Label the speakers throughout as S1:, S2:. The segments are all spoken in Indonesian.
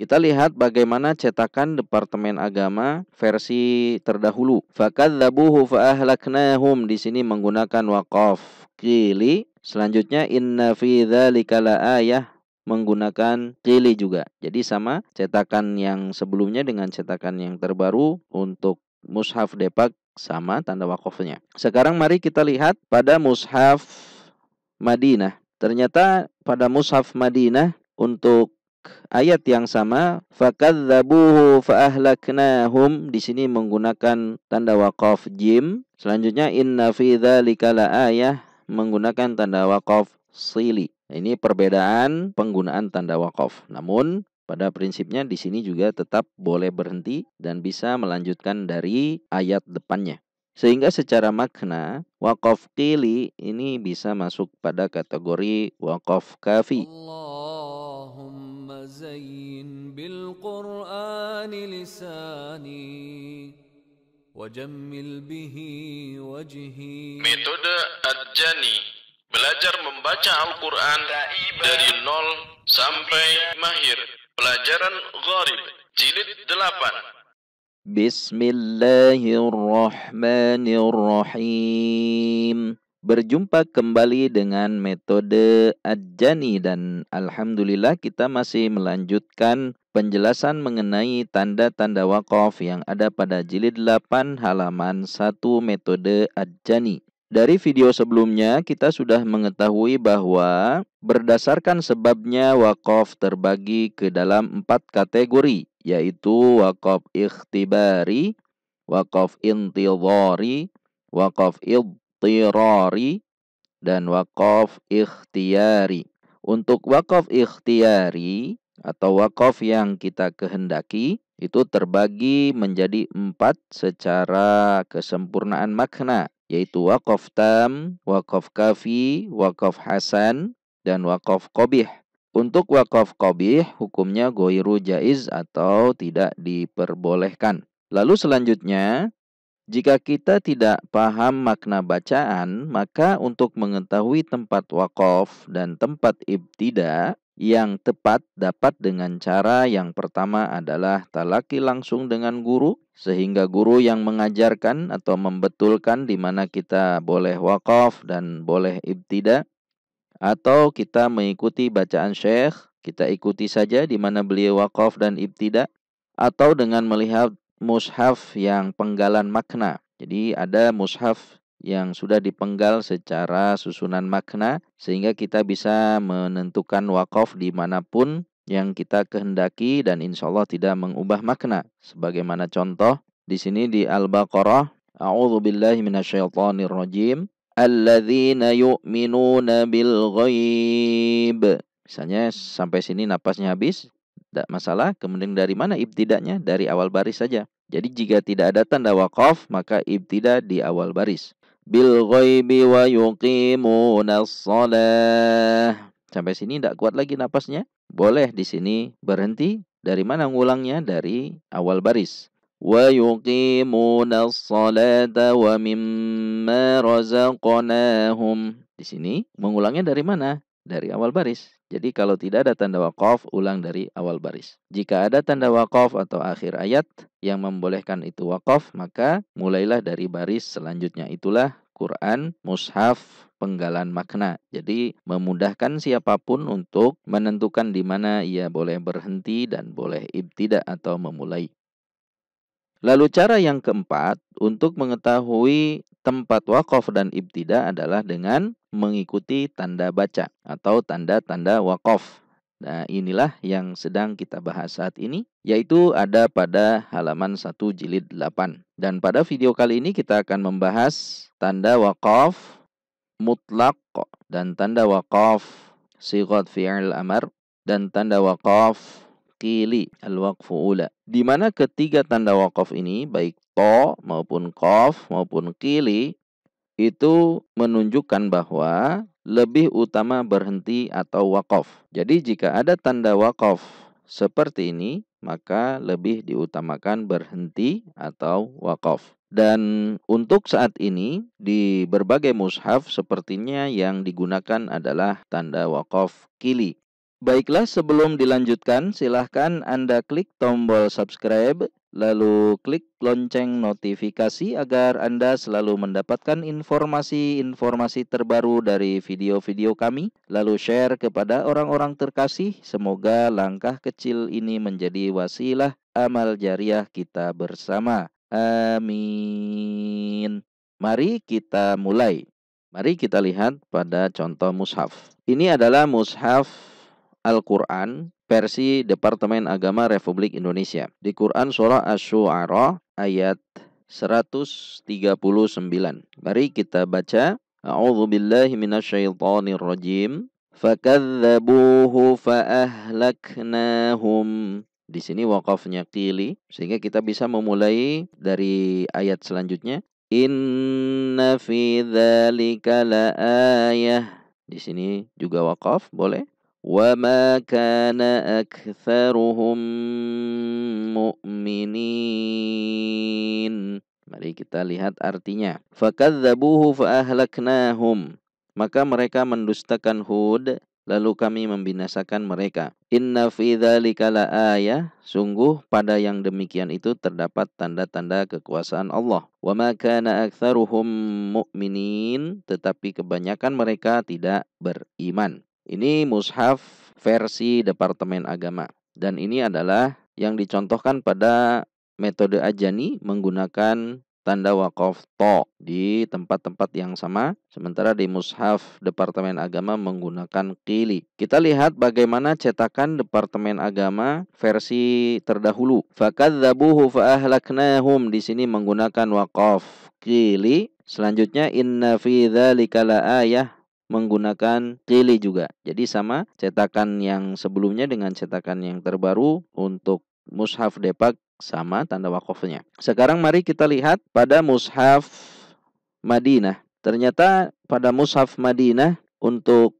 S1: Kita lihat bagaimana cetakan Departemen Agama versi terdahulu. Fakadzabuhu faahlaknahum di sini menggunakan waqaf kili. Selanjutnya inna fi dzalika ayah menggunakan kili juga. Jadi sama cetakan yang sebelumnya dengan cetakan yang terbaru untuk mushaf Depak sama tanda wakofnya. Sekarang mari kita lihat pada mushaf Madinah. Ternyata pada mushaf Madinah untuk ayat yang sama fakadzabuhu faahlaknahum di sini menggunakan tanda waqaf jim selanjutnya inna fi dzalika laayah menggunakan tanda waqaf sili ini perbedaan penggunaan tanda waqaf namun pada prinsipnya di sini juga tetap boleh berhenti dan bisa melanjutkan dari ayat depannya. Sehingga secara makna wakaf qili ini bisa masuk pada kategori wakaf kafi. Allah. اللهم زين بالقرآن لساني وجمل به وجهي Metode Adjani Belajar membaca Al-Quran dari nol sampai mahir Pelajaran Gharib Jilid 8 Bismillahirrahmanirrahim Berjumpa kembali dengan metode Ajani dan Alhamdulillah kita masih melanjutkan penjelasan mengenai tanda-tanda wakaf yang ada pada jilid 8 halaman 1 metode Ajani. Dari video sebelumnya kita sudah mengetahui bahwa berdasarkan sebabnya wakaf terbagi ke dalam empat kategori yaitu wakaf ikhtibari, wakaf intidhari, wakaf tirori dan wakaf ikhtiari. Untuk wakaf ikhtiari atau wakaf yang kita kehendaki itu terbagi menjadi empat secara kesempurnaan makna yaitu wakaf tam, wakaf kafi, wakaf hasan, dan wakaf kobih. Untuk wakaf kobih hukumnya goiru jaiz atau tidak diperbolehkan. Lalu selanjutnya jika kita tidak paham makna bacaan, maka untuk mengetahui tempat wakaf dan tempat ibtida yang tepat dapat dengan cara yang pertama adalah talaki langsung dengan guru, sehingga guru yang mengajarkan atau membetulkan di mana kita boleh wakaf dan boleh ibtida, atau kita mengikuti bacaan syekh, kita ikuti saja di mana beliau wakaf dan ibtida, atau dengan melihat mushaf yang penggalan makna. Jadi ada mushaf yang sudah dipenggal secara susunan makna sehingga kita bisa menentukan wakaf dimanapun yang kita kehendaki dan insya Allah tidak mengubah makna. Sebagaimana contoh di sini di Al-Baqarah, A'udzu billahi minasyaitonir rajim, alladzina yu'minuna bil ghaib. Misalnya sampai sini napasnya habis, tidak masalah. Kemudian dari mana ibtidaknya? Dari awal baris saja. Jadi jika tidak ada tanda wakaf, maka ibtidak di awal baris. Bil ghaibi wa yuqimunas Sampai sini tidak kuat lagi napasnya. Boleh di sini berhenti. Dari mana ngulangnya? Dari awal baris. Wa yuqimunas salata wa mimma razaqnahum. Di sini mengulangnya dari mana? Dari awal baris. Jadi kalau tidak ada tanda wakaf, ulang dari awal baris. Jika ada tanda wakaf atau akhir ayat yang membolehkan itu wakaf, maka mulailah dari baris selanjutnya. Itulah Quran, mushaf, penggalan makna. Jadi memudahkan siapapun untuk menentukan di mana ia boleh berhenti dan boleh ibtidak atau memulai. Lalu cara yang keempat untuk mengetahui tempat wakaf dan ibtida adalah dengan mengikuti tanda baca atau tanda-tanda wakaf. Nah inilah yang sedang kita bahas saat ini yaitu ada pada halaman 1 jilid 8. Dan pada video kali ini kita akan membahas tanda wakaf mutlak dan tanda wakaf sigot fi'il amar dan tanda wakaf kili al-waqfu ula. Di mana ketiga tanda wakaf ini baik to maupun kof maupun kili itu menunjukkan bahwa lebih utama berhenti atau wakaf. Jadi jika ada tanda wakaf seperti ini, maka lebih diutamakan berhenti atau wakaf. Dan untuk saat ini di berbagai mushaf sepertinya yang digunakan adalah tanda wakaf kili. Baiklah, sebelum dilanjutkan, silahkan Anda klik tombol subscribe, lalu klik lonceng notifikasi agar Anda selalu mendapatkan informasi-informasi terbaru dari video-video kami, lalu share kepada orang-orang terkasih. Semoga langkah kecil ini menjadi wasilah amal jariah kita bersama. Amin. Mari kita mulai. Mari kita lihat pada contoh mushaf. Ini adalah mushaf Al-Quran versi Departemen Agama Republik Indonesia. Di Quran Surah Ash-Shu'ara ayat 139. Mari kita baca. A'udhu billahi minasyaitanir rajim. Fakadzabuhu faahlaknahum. Di sini wakafnya kili sehingga kita bisa memulai dari ayat selanjutnya. Inna fi dzalika ayah. Di sini juga wakaf boleh. وما كان أكثرهم مؤمنين Mari kita lihat artinya. Fakadzabuhu faahlaknahum. Maka mereka mendustakan Hud, lalu kami membinasakan mereka. Inna fi dzalika laayah, sungguh pada yang demikian itu terdapat tanda-tanda kekuasaan Allah. Wa ma kana aktsaruhum mu'minin, tetapi kebanyakan mereka tidak beriman. Ini mushaf versi Departemen Agama dan ini adalah yang dicontohkan pada metode ajani menggunakan tanda wakaf to di tempat-tempat yang sama sementara di mushaf Departemen Agama menggunakan kili. Kita lihat bagaimana cetakan Departemen Agama versi terdahulu. Fakadzabuhu faahlaknahum di sini menggunakan wakaf kili. Selanjutnya inna fi dzalika la ayah menggunakan kili juga. Jadi sama cetakan yang sebelumnya dengan cetakan yang terbaru untuk mushaf depak sama tanda wakofnya. Sekarang mari kita lihat pada mushaf Madinah. Ternyata pada mushaf Madinah untuk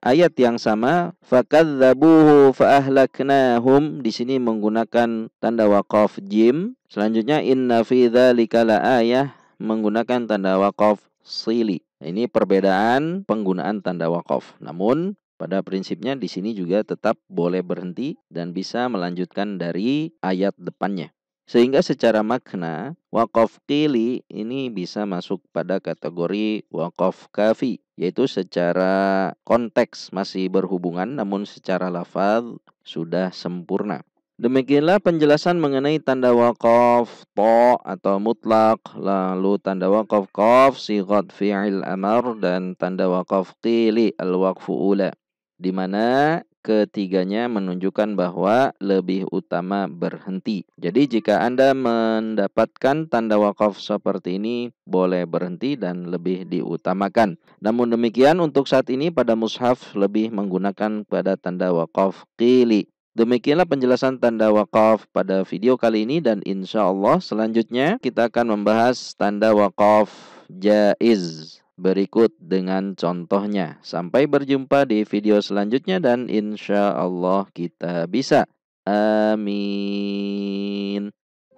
S1: ayat yang sama fakadzabuhu faahlaknahum di sini menggunakan tanda wakof jim. Selanjutnya inna fi dzalika ayah menggunakan tanda wakof sili. Ini perbedaan penggunaan tanda wakaf. Namun pada prinsipnya di sini juga tetap boleh berhenti dan bisa melanjutkan dari ayat depannya. Sehingga secara makna wakaf kili ini bisa masuk pada kategori wakaf kafi yaitu secara konteks masih berhubungan namun secara lafaz sudah sempurna. Demikianlah penjelasan mengenai tanda wakaf to atau mutlak, lalu tanda wakaf qaf, sigat fi'il amar dan tanda wakaf qili al-waqfu ula. Di mana ketiganya menunjukkan bahwa lebih utama berhenti. Jadi jika Anda mendapatkan tanda wakaf seperti ini, boleh berhenti dan lebih diutamakan. Namun demikian untuk saat ini pada mushaf lebih menggunakan pada tanda wakaf qili. Demikianlah penjelasan tanda wakaf pada video kali ini dan insya Allah selanjutnya kita akan membahas tanda wakaf jaiz berikut dengan contohnya. Sampai berjumpa di video selanjutnya dan insya Allah kita bisa. Amin.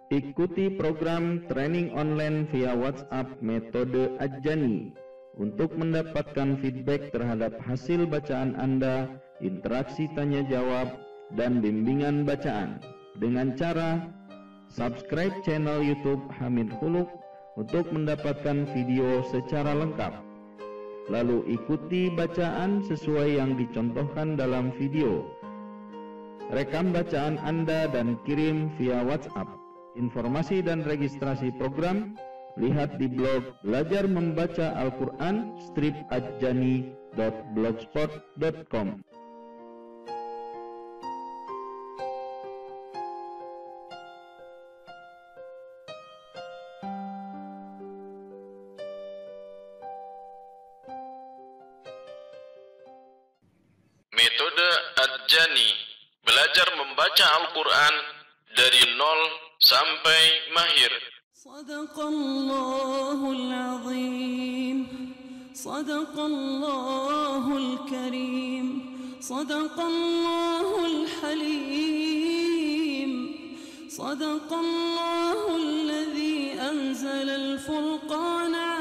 S1: Ikuti program training online via WhatsApp metode Ajani. Untuk mendapatkan feedback terhadap hasil bacaan Anda, interaksi tanya jawab, dan bimbingan bacaan dengan cara subscribe channel YouTube Hamid Huluk untuk mendapatkan video secara lengkap. Lalu ikuti bacaan sesuai yang dicontohkan dalam video. Rekam bacaan Anda dan kirim via WhatsApp. Informasi dan registrasi program lihat di blog belajar membaca Al-Qur'an strip com. Metode Adjani belajar membaca Al-Quran dari nol sampai mahir. Sadaqallahul azim. Sadaqallahul karim. Sadaqallahul halim. Sadaqallahul ladzi Anzalal al-furqana